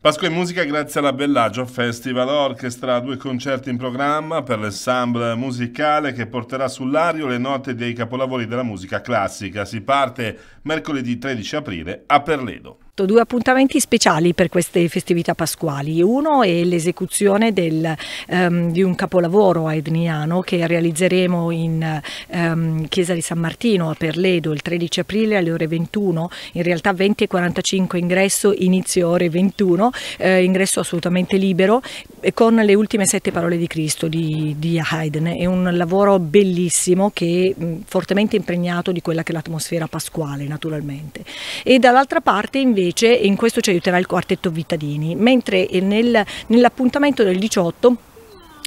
Pasqua in musica grazie alla Bellagio Festival Orchestra, due concerti in programma per l'ensemble musicale che porterà sull'ario le note dei capolavori della musica classica. Si parte mercoledì 13 aprile a Perledo fatto due appuntamenti speciali per queste festività pasquali. Uno è l'esecuzione um, di un capolavoro a Edniano che realizzeremo in um, Chiesa di San Martino a Perledo il 13 aprile alle ore 21, in realtà 20 e 45 ingresso, inizio ore 21, eh, ingresso assolutamente libero con le ultime sette parole di Cristo di, di, Haydn. È un lavoro bellissimo che è fortemente impregnato di quella che è l'atmosfera pasquale naturalmente. E dall'altra parte invece, in questo ci aiuterà il quartetto Vittadini, mentre eh, nel, nell'appuntamento del 18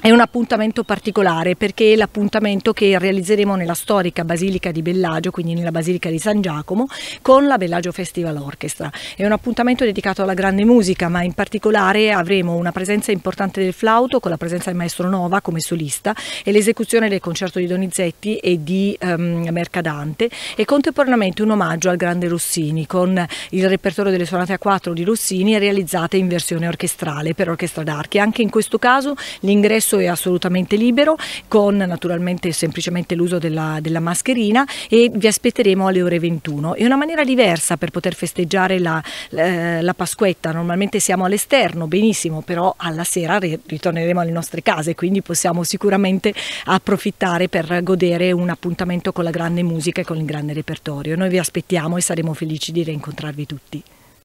è un appuntamento particolare perché è l'appuntamento che realizzeremo nella storica Basilica di Bellagio, quindi nella Basilica di San Giacomo, con la Bellagio Festival Orchestra. È un appuntamento dedicato alla grande musica, ma in particolare avremo una presenza importante del flauto con la presenza del maestro Nova come solista e l'esecuzione del concerto di Donizetti e di um, Mercadante e contemporaneamente un omaggio al grande Rossini con il repertorio delle sonate a quattro di Rossini realizzate in versione orchestrale per orchestra d'archi. Anche in questo caso l'ingresso ingresso è assolutamente libero con naturalmente semplicemente l'uso della, della, mascherina e vi aspetteremo alle ore 21. È una maniera diversa per poter festeggiare la, la, eh, la Pasquetta, normalmente siamo all'esterno, benissimo, però alla sera ritorneremo alle nostre case, quindi possiamo sicuramente approfittare per godere un appuntamento con la grande musica e con il grande repertorio. Noi vi aspettiamo e saremo felici di rincontrarvi tutti.